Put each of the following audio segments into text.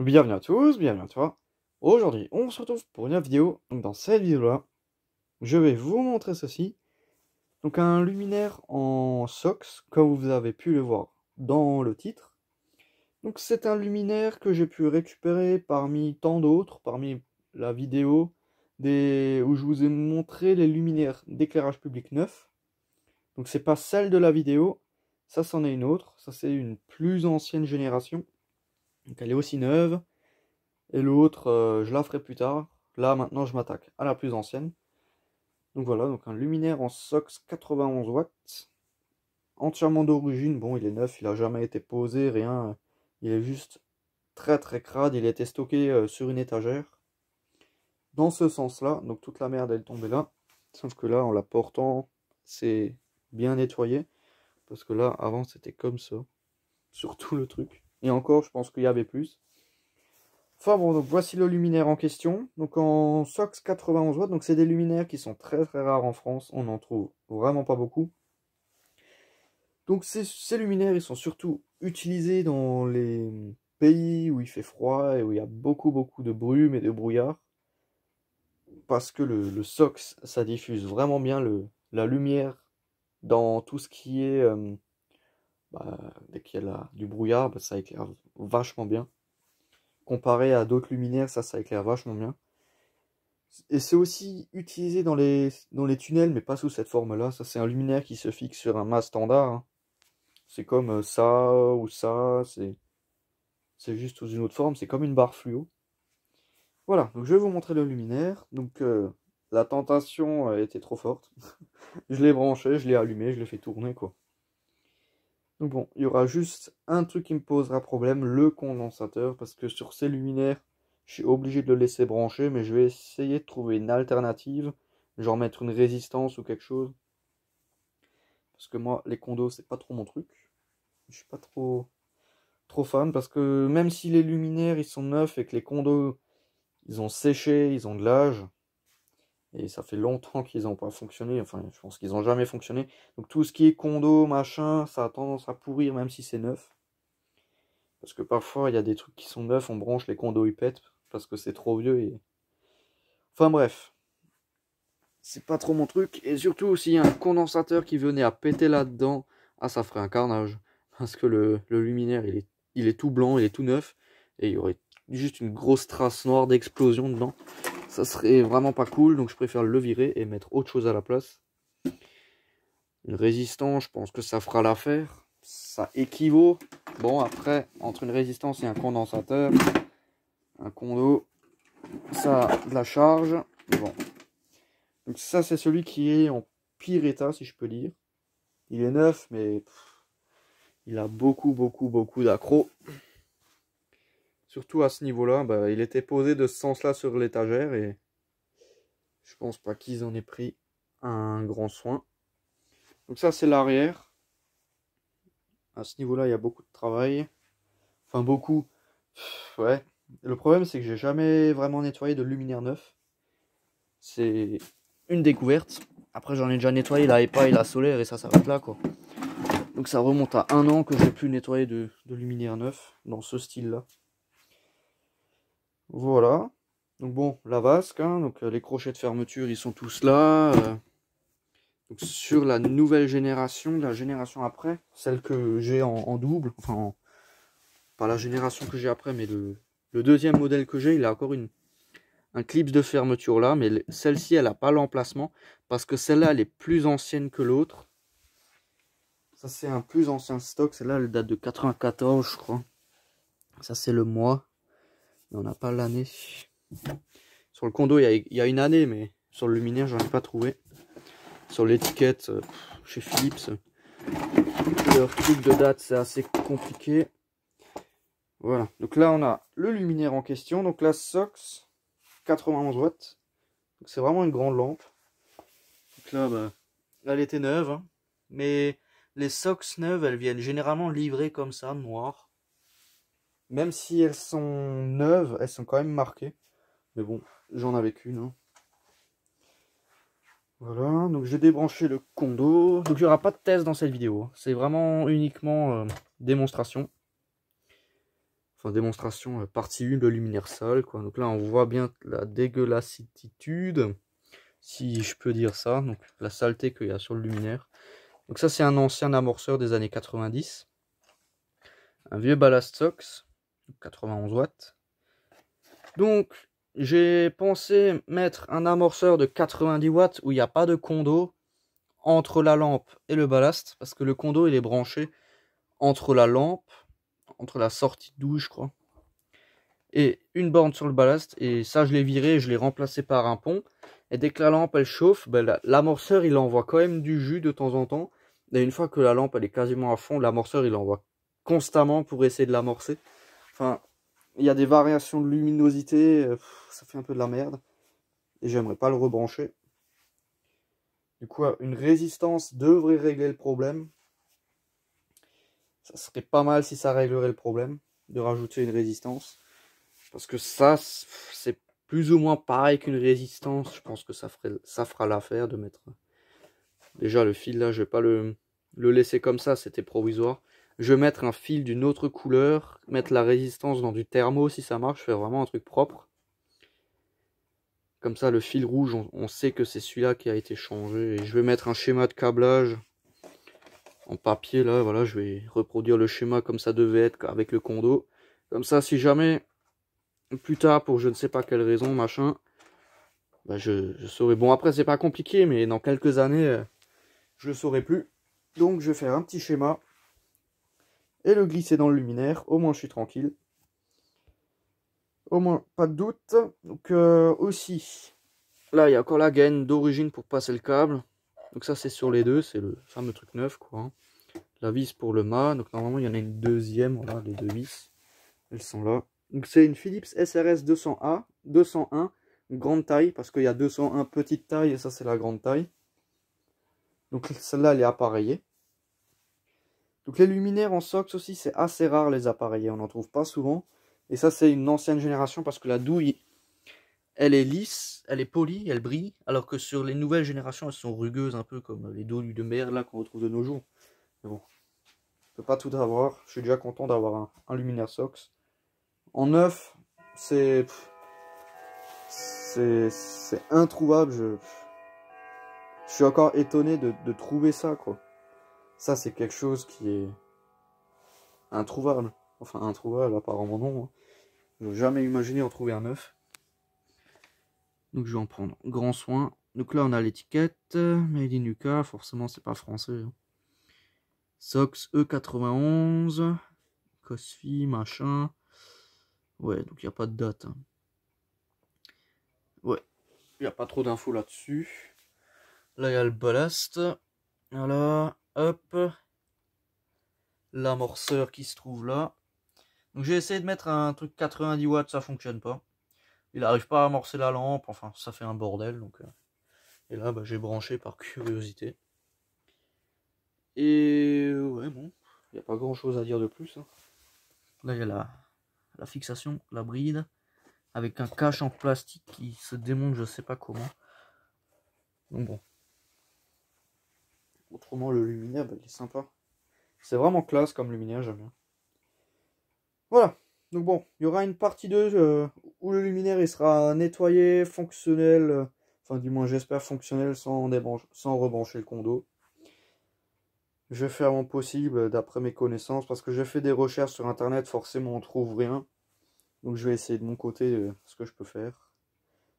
Bienvenue à tous, bienvenue à toi. Aujourd'hui, on se retrouve pour une vidéo. dans cette vidéo-là, je vais vous montrer ceci. Donc un luminaire en SOX, comme vous avez pu le voir dans le titre. Donc c'est un luminaire que j'ai pu récupérer parmi tant d'autres, parmi la vidéo des... où je vous ai montré les luminaires d'éclairage public neuf. Donc c'est pas celle de la vidéo, ça c'en est une autre, ça c'est une plus ancienne génération. Donc elle est aussi neuve. Et l'autre, euh, je la ferai plus tard. Là, maintenant, je m'attaque à la plus ancienne. Donc voilà, donc un luminaire en SOX 91 watts. Entièrement d'origine. Bon, il est neuf, il n'a jamais été posé, rien. Il est juste très très crade. Il a été stocké euh, sur une étagère. Dans ce sens-là, donc toute la merde, elle tombait là. Sauf que là, en la portant, c'est bien nettoyé. Parce que là, avant, c'était comme ça. Sur tout le truc. Et encore, je pense qu'il y avait plus. Enfin bon, donc voici le luminaire en question. Donc en SOX 91 watts, donc c'est des luminaires qui sont très très rares en France. On n'en trouve vraiment pas beaucoup. Donc ces, luminaires, ils sont surtout utilisés dans les pays où il fait froid et où il y a beaucoup beaucoup de brume et de brouillard. Parce que le, SOX, ça diffuse vraiment bien le, la lumière dans tout ce qui est... Euh, bah, dès qu'il y a du brouillard, bah, ça éclaire vachement bien. Comparé à d'autres luminaires, ça, ça éclaire vachement bien. Et c'est aussi utilisé dans les, tunnels, mais pas sous cette forme-là. Ça, c'est un luminaire qui se fixe sur un mât standard. Hein. C'est comme euh, ça ou ça, c'est juste sous une autre forme, c'est comme une barre fluo. Voilà, donc je vais vous montrer le luminaire. Donc euh, la tentation euh, était trop forte. je l'ai branché, je l'ai allumé, je l'ai fait tourner, quoi. Donc bon, il y aura juste un truc qui me posera problème, le condensateur, parce que sur ces luminaires, je suis obligé de le laisser brancher, mais je vais essayer de trouver une alternative, genre mettre une résistance ou quelque chose. Parce que moi, les condos, c'est pas trop mon truc. Je suis pas trop trop fan parce que même si les luminaires ils sont neufs et que les condos ils ont séché, ils ont de l'âge, et ça fait longtemps qu'ils n'ont pas fonctionné. Enfin, je pense qu'ils n'ont jamais fonctionné. Donc tout ce qui est condo, machin, ça a tendance à pourrir même si c'est neuf. Parce que parfois, il y a des trucs qui sont neufs, on branche les condos, ils pètent. Parce que c'est trop vieux et... Enfin bref. C'est pas trop mon truc. Et surtout, s'il y a un condensateur qui venait à péter là-dedans, ah ça ferait un carnage. Parce que le, luminaire, il est, il est tout blanc, il est tout neuf. Et il y aurait juste une grosse trace noire d'explosion dedans ça serait vraiment pas cool, donc je préfère le virer et mettre autre chose à la place. Une résistance, je pense que ça fera l'affaire. Ça équivaut. Bon, après, entre une résistance et un condensateur, un condo, ça de la charge. Bon. Donc ça, c'est celui qui est en pire état, si je peux dire. Il est neuf, mais il a beaucoup, beaucoup, beaucoup d'accro surtout à ce niveau-là, bah, il était posé de ce sens-là sur l'étagère et je pense pas qu'ils en aient pris un grand soin. Donc ça, c'est l'arrière. À ce niveau-là, il y a beaucoup de travail. Enfin, beaucoup. ouais. Le problème, c'est que j'ai jamais vraiment nettoyé de luminaire neuf. C'est une découverte. Après, j'en ai déjà nettoyé la EPA et la solaire et ça ça va être là, quoi. Donc ça remonte à un an que j'ai pu nettoyer de, de luminaire neuf dans ce style-là. Voilà. Donc bon, la vasque, hein, donc euh, les crochets de fermeture, ils sont tous là. Euh. sur la nouvelle génération, la génération après, celle que j'ai en, double, enfin pas la génération que j'ai après, mais le, deuxième modèle que j'ai, il a encore une, un clip de fermeture là, mais celle-ci, elle n'a pas l'emplacement, parce que celle-là, elle est plus ancienne que l'autre. Ça, c'est un plus ancien stock, celle-là, elle date de 94, je crois. Ça, c'est le mois on n'a pas l'année. Sur le condo, il y, a une année, mais sur le luminaire, j'en ai pas trouvé. Sur l'étiquette, euh, chez Philips, leur truc de date, c'est assez compliqué. Voilà, donc là, on a le luminaire en question. Donc la SOX 91 watts. C'est vraiment une grande lampe. Donc là, bah, elle était neuve. Hein. Mais les SOX neuves, elles viennent généralement livrées comme ça, noires. Même si elles sont neuves, elles sont quand même marquées. Mais bon, j'en avais qu'une. Hein. Voilà, donc j'ai débranché le condo. Donc il n'y aura pas de test dans cette vidéo. Hein. C'est vraiment uniquement euh, démonstration. Enfin, démonstration euh, partie 1 de luminaire sale. Quoi. Donc là, on voit bien la dégueulassitude, si je peux dire ça. Donc la saleté qu'il y a sur le luminaire. Donc ça, c'est un ancien amorceur des années 90. Un vieux ballast 91 watts. Donc, j'ai pensé mettre un amorceur de 90 watts où il n'y a pas de condo entre la lampe et le ballast, parce que le condo, il est branché entre la lampe, entre la sortie de douche, je crois, et une borne sur le ballast, et ça, je l'ai viré, je l'ai remplacé par un pont, et dès que la lampe, elle chauffe, ben, l'amorceur, il envoie quand même du jus de temps en temps, et une fois que la lampe, elle est quasiment à fond, l'amorceur, il envoie constamment pour essayer de l'amorcer. Enfin, il y a des variations de luminosité, euh, ça fait un peu de la merde. Et j'aimerais pas le rebrancher. Du coup, euh, une résistance devrait régler le problème. Ça serait pas mal si ça réglerait le problème, de rajouter une résistance. Parce que ça, c'est plus ou moins pareil qu'une résistance. Je pense que ça, ferait, ça fera l'affaire de mettre... Euh, déjà, le fil là, je vais pas le laisser comme ça, c'était provisoire. Je vais mettre un fil d'une autre couleur, mettre la résistance dans du thermo si ça marche, je fais vraiment un truc propre. Comme ça, le fil rouge, on, sait que c'est celui-là qui a été changé. Et je vais mettre un schéma de câblage en papier, là, voilà, je vais reproduire le schéma comme ça devait être avec le condo. Comme ça, si jamais, plus tard, pour je ne sais pas quelle raison, machin, bah, je, saurai. Bon, après, c'est pas compliqué, mais dans quelques années, euh, je ne saurai plus. Donc, je vais faire un petit schéma et le glisser dans le luminaire. Au moins, je suis tranquille. Au moins, pas de doute. Donc, euh, aussi, là, il y a encore la gaine d'origine pour passer le câble. Donc, ça, c'est sur les deux. C'est le fameux truc neuf, quoi. Hein. La vis pour le mât. Donc, normalement, il y en a une deuxième. Voilà, les deux vis. Elles sont là. Donc, c'est une Philips SRS 200A, 201, grande taille, parce qu'il y a 201 petite taille, et ça, c'est la grande taille. Donc, celle-là, elle est appareillée. Donc les luminaires en SOX aussi, c'est assez rare les appareils, on n'en trouve pas souvent. Et ça, c'est une ancienne génération parce que la douille, elle est lisse, elle est polie, elle brille, alors que sur les nouvelles générations, elles sont rugueuses un peu comme les douilles de mer là qu'on retrouve de nos jours. Mais bon, on peut pas tout avoir. Je suis déjà content d'avoir un, luminaire SOX. En neuf, c'est c'est introuvable. Je, je suis encore étonné de, de trouver ça quoi. Ça, c'est quelque chose qui est introuvable. Enfin, introuvable, apparemment non. Hein. Je n'ai jamais imaginé en trouver un neuf. Donc, je vais en prendre grand soin. Donc là, on a l'étiquette. Euh, Made in UK, forcément, c'est pas français. Hein. Sox E91. Cosfi, machin. Ouais, donc il n'y a pas de date. Hein. Ouais, il n'y a pas trop d'infos là-dessus. Là, il y a le ballast. Voilà l'amorceur qui se trouve là. Donc j'ai essayé de mettre un truc 90 watts, ça fonctionne pas. Il n'arrive pas à amorcer la lampe, enfin ça fait un bordel. Donc, euh. et là bah, j'ai branché par curiosité. Et ouais bon, il n'y a pas grand chose à dire de plus. Hein. Là il y a la, la, fixation, la bride, avec un cache en plastique qui se démonte je sais pas comment. Donc bon, Autrement, le luminaire, bah, il est sympa. C'est vraiment classe comme luminaire, j'aime bien. Voilà. Donc bon, il y aura une partie 2 euh, où le luminaire il sera nettoyé, fonctionnel, euh, enfin du moins j'espère fonctionnel sans, sans rebrancher le condo. Je vais faire mon possible d'après mes connaissances parce que j'ai fait des recherches sur internet, forcément on trouve rien. Donc je vais essayer de mon côté euh, ce que je peux faire.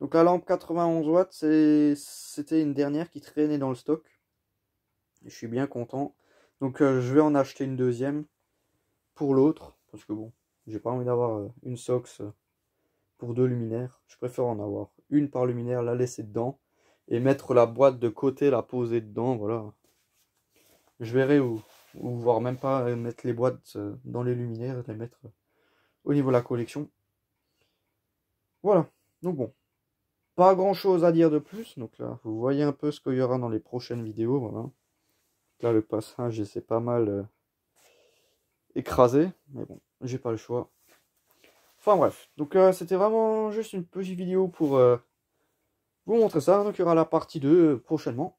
Donc la lampe 91 watts, c'était une dernière qui traînait dans le stock je suis bien content. Donc euh, je vais en acheter une deuxième pour l'autre. Parce que bon, j'ai pas envie d'avoir euh, une Sox euh, pour deux luminaires. Je préfère en avoir une par luminaire, la laisser dedans. Et mettre la boîte de côté, la poser dedans, voilà. Je verrai où. Ou voire même pas mettre les boîtes dans les luminaires, les mettre au niveau de la collection. Voilà. Donc bon. Pas grand chose à dire de plus. Donc là, vous voyez un peu ce qu'il y aura dans les prochaines vidéos. Voilà. Là, le passage, c'est pas mal euh, écrasé. Mais bon, j'ai pas le choix. Enfin bref, donc euh, c'était vraiment juste une petite vidéo pour euh, vous montrer ça. Donc il y aura la partie 2 prochainement.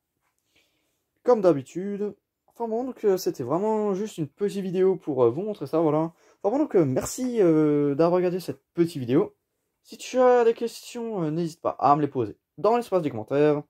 Comme d'habitude. Enfin bon, donc c'était vraiment juste une petite vidéo pour vous montrer ça, voilà. Enfin bon, donc merci d'avoir regardé cette petite vidéo. Si tu as des questions, n'hésite pas à me les poser dans l'espace des commentaires.